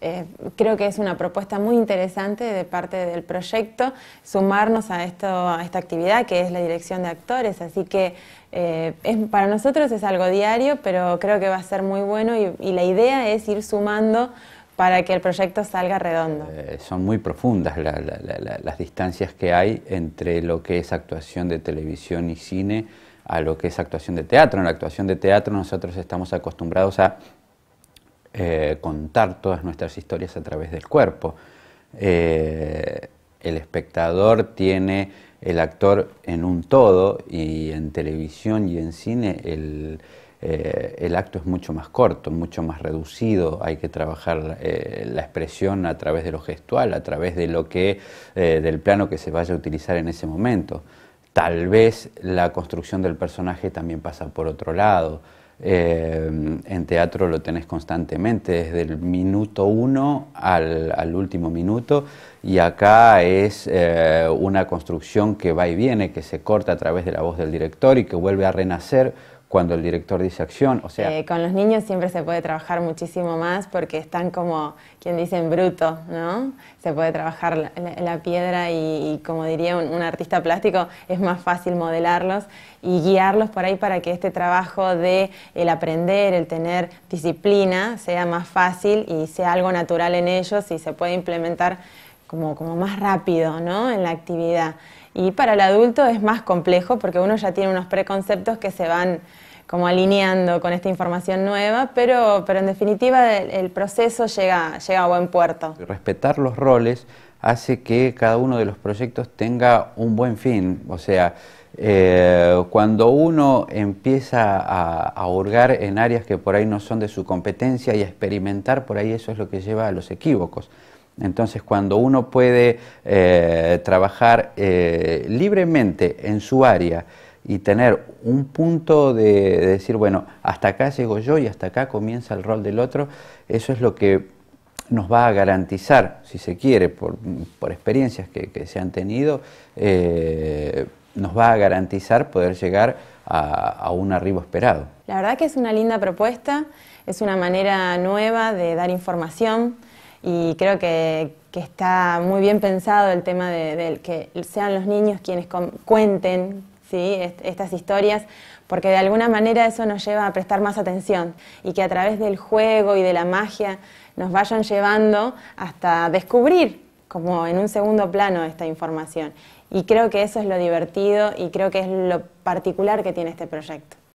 Eh, creo que es una propuesta muy interesante de parte del proyecto sumarnos a, esto, a esta actividad que es la dirección de actores, así que eh, para nosotros es algo diario, pero creo que va a ser muy bueno y, la idea es ir sumando para que el proyecto salga redondo. Eh, son muy profundas las distancias que hay entre lo que es actuación de televisión y cine a lo que es actuación de teatro. En la actuación de teatro nosotros estamos acostumbrados a eh, contar todas nuestras historias a través del cuerpo. Eh, el espectador tiene el actor en un todo y en televisión y en cine el, eh, acto es mucho más corto, mucho más reducido, hay que trabajar la expresión a través de lo gestual, a través de lo que, del plano que se vaya a utilizar en ese momento. Tal vez la construcción del personaje también pasa por otro lado. Eh, en teatro lo tenés constantemente, desde el minuto uno al, último minuto, y acá es eh, una construcción que va y viene, que se corta a través de la voz del director y que vuelve a renacer cuando el director dice acción, o sea... Eh, con los niños siempre se puede trabajar muchísimo más porque están como, quien dice, en bruto, ¿no? Se puede trabajar la, piedra y, como diría un, artista plástico, es más fácil modelarlos y guiarlos por ahí para que este trabajo de el aprender, el tener disciplina, sea más fácil y sea algo natural en ellos y se pueda implementar como, más rápido ¿no? en la actividad. Y para el adulto es más complejo porque uno ya tiene unos preconceptos que se van como alineando con esta información nueva, pero, pero en definitiva el, proceso llega, llega a buen puerto. Respetar los roles hace que cada uno de los proyectos tenga un buen fin. O sea, eh, cuando uno empieza a, a hurgar en áreas que por ahí no son de su competencia y a experimentar, por ahí eso es lo que lleva a los equívocos. Entonces, cuando uno puede eh, trabajar eh, libremente en su área y tener un punto de, decir, bueno, hasta acá llego yo y hasta acá comienza el rol del otro, eso es lo que nos va a garantizar, si se quiere, por, experiencias que, se han tenido, eh, nos va a garantizar poder llegar a un arribo esperado. La verdad que es una linda propuesta, es una manera nueva de dar información y creo que, está muy bien pensado el tema de, que sean los niños quienes cuenten estas historias, porque de alguna manera eso nos lleva a prestar más atención y que a través del juego y de la magia nos vayan llevando hasta descubrir como en un segundo plano esta información. Y creo que eso es lo divertido y creo que es lo particular que tiene este proyecto.